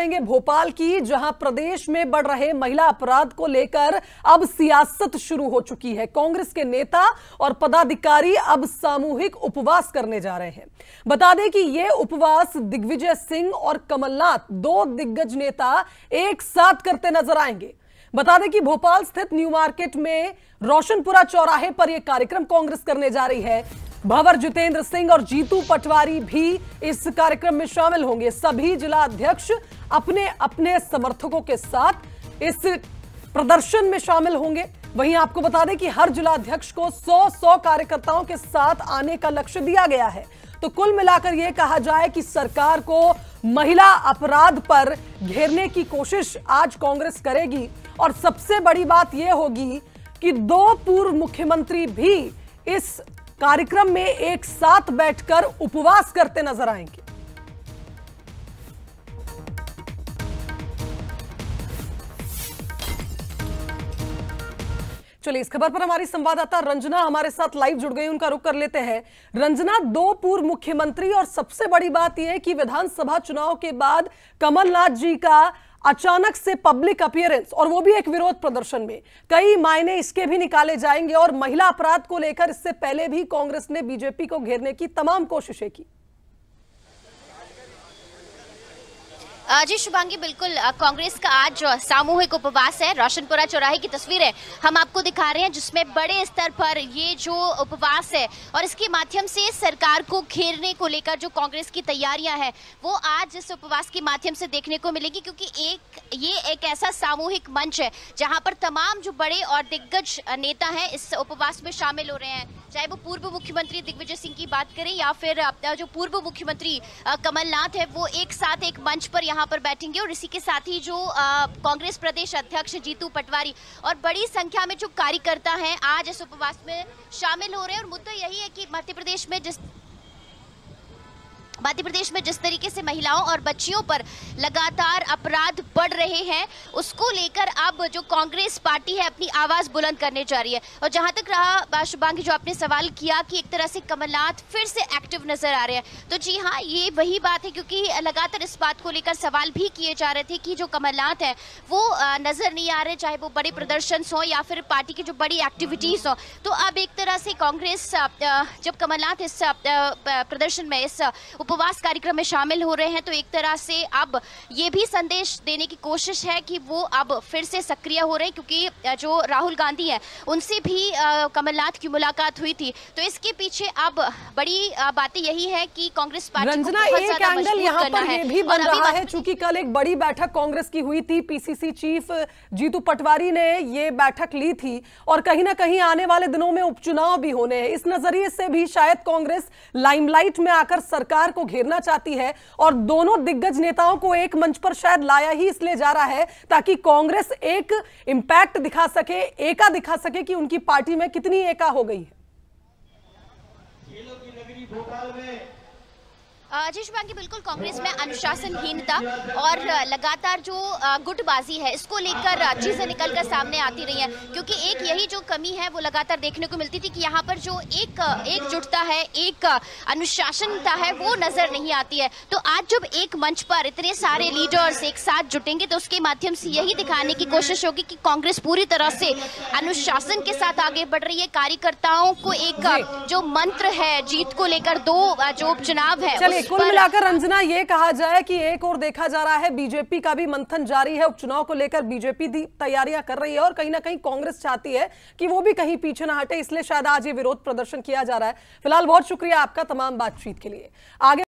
करेंगे भोपाल की जहां प्रदेश में बढ़ रहे महिला अपराध को लेकर अब सियासत शुरू हो चुकी है कांग्रेस के नेता और पदाधिकारी अब सामूहिक उपवास करने जा रहे हैं बता दें कि यह उपवास दिग्विजय सिंह और कमलनाथ दो दिग्गज नेता एक साथ करते नजर आएंगे बता दें कि भोपाल स्थित न्यू मार्केट में रोशनपुरा चौराहे पर यह कार्यक्रम कांग्रेस करने जा रही है भंवर जितेंद्र सिंह और जीतू पटवारी भी इस कार्यक्रम में शामिल होंगे सभी जिला अध्यक्ष अपने अपने समर्थकों के साथ इस प्रदर्शन में शामिल होंगे वहीं आपको बता दें कि हर जिला अध्यक्ष को 100-100 कार्यकर्ताओं के साथ आने का लक्ष्य दिया गया है तो कुल मिलाकर यह कहा जाए कि सरकार को महिला अपराध पर घेरने की कोशिश आज कांग्रेस करेगी और सबसे बड़ी बात यह होगी कि दो पूर्व मुख्यमंत्री भी इस कार्यक्रम में एक साथ बैठकर उपवास करते नजर आएंगे चलिए इस खबर पर हमारी संवाददाता रंजना हमारे साथ लाइव जुड़ गई उनका रुख कर लेते हैं रंजना दो पूर्व मुख्यमंत्री और सबसे बड़ी बात यह कि विधानसभा चुनाव के बाद कमलनाथ जी का अचानक से पब्लिक अपियरेंस और वो भी एक विरोध प्रदर्शन में कई मायने इसके भी निकाले जाएंगे और महिला अपराध को लेकर इससे पहले भी कांग्रेस ने बीजेपी को घेरने की तमाम कोशिशें की जी शुभांगी बिल्कुल कांग्रेस का आज सामूहिक उपवास है रोशनपुरा चौराहे की तस्वीर है हम आपको दिखा रहे हैं जिसमें बड़े स्तर पर ये जो उपवास है और इसके माध्यम से सरकार को घेरने को लेकर जो कांग्रेस की तैयारियां हैं वो आज इस उपवास के माध्यम से देखने को मिलेगी क्योंकि एक ये एक ऐसा सामूहिक मंच है जहाँ पर तमाम जो बड़े और दिग्गज नेता है इस उपवास में शामिल हो रहे हैं चाहे वो पूर्व मुख्यमंत्री दिग्विजय सिंह की बात करें या फिर जो पूर्व मुख्यमंत्री कमलनाथ है वो एक साथ एक मंच पर यहाँ यहाँ पर बैठेंगे और इसी के साथ ही जो कांग्रेस प्रदेश अध्यक्ष जीतू पटवारी और बड़ी संख्या में जो कार्यकर्ता हैं आज इस उपवास में शामिल हो रहे हैं और मुद्दा यही है कि मध्य प्रदेश में जिस मध्य प्रदेश में जिस तरीके से महिलाओं और बच्चियों पर लगातार अपराध बढ़ रहे हैं उसको लेकर अब जो कांग्रेस पार्टी है अपनी आवाज बुलंद करने जा रही है और जहां तक रहा शुभांगी जो आपने सवाल किया कि एक तरह से कमलनाथ फिर से एक्टिव नजर आ रहे हैं तो जी हाँ ये वही बात है क्योंकि लगातार इस बात को लेकर सवाल भी किए जा रहे थे कि जो कमलनाथ है वो नजर नहीं आ रहे चाहे वो बड़े प्रदर्शन हो या फिर पार्टी की जो बड़ी एक्टिविटीज हो तो अब एक तरह से कांग्रेस जब कमलनाथ इस प्रदर्शन में इस उपवास कार्यक्रम में शामिल हो रहे हैं तो एक तरह से अब ये भी संदेश देने की कोशिश है कि वो अब फिर से सक्रिय हो रहे हैं क्योंकि जो राहुल गांधी हैं उनसे भी कमलनाथ की मुलाकात हुई थी तो इसके पीछे अब बड़ी बातें यही है कि कांग्रेस पार्टी है चूंकि कल एक बड़ी बैठक कांग्रेस की हुई थी पीसीसी चीफ जीतू पटवारी ने ये बैठक ली थी और कहीं ना कहीं आने वाले दिनों में उपचुनाव भी होने हैं इस नजरिए से भी शायद कांग्रेस लाइमलाइट में आकर सरकार को को घेरना चाहती है और दोनों दिग्गज नेताओं को एक मंच पर शायद लाया ही इसलिए जा रहा है ताकि कांग्रेस एक इंपैक्ट दिखा सके एका दिखा सके कि उनकी पार्टी में कितनी एका हो गई है अजय की बिल्कुल कांग्रेस में अनुशासनहीनता और लगातार जो गुटबाजी है इसको लेकर चीजें निकल कर सामने आती रही हैं क्योंकि एक यही जो कमी है वो लगातार देखने को मिलती थी कि यहाँ पर जो एक एकजुटता है एक अनुशासनता है वो नजर नहीं आती है तो आज जब एक मंच पर इतने सारे लीडर्स एक साथ जुटेंगे तो उसके माध्यम से यही दिखाने की कोशिश होगी कि कांग्रेस पूरी तरह से अनुशासन के साथ आगे बढ़ रही है कार्यकर्ताओं को एक जो मंत्र है जीत को लेकर दो जो उपचुनाव है कुल मिलाकर रंजना ये कहा जाए कि एक और देखा जा रहा है बीजेपी का भी मंथन जारी है उपचुनाव को लेकर बीजेपी तैयारियां कर रही है और कहीं ना कहीं कांग्रेस चाहती है कि वो भी कहीं पीछे ना हटे इसलिए शायद आज ये विरोध प्रदर्शन किया जा रहा है फिलहाल बहुत शुक्रिया आपका तमाम बातचीत के लिए आगे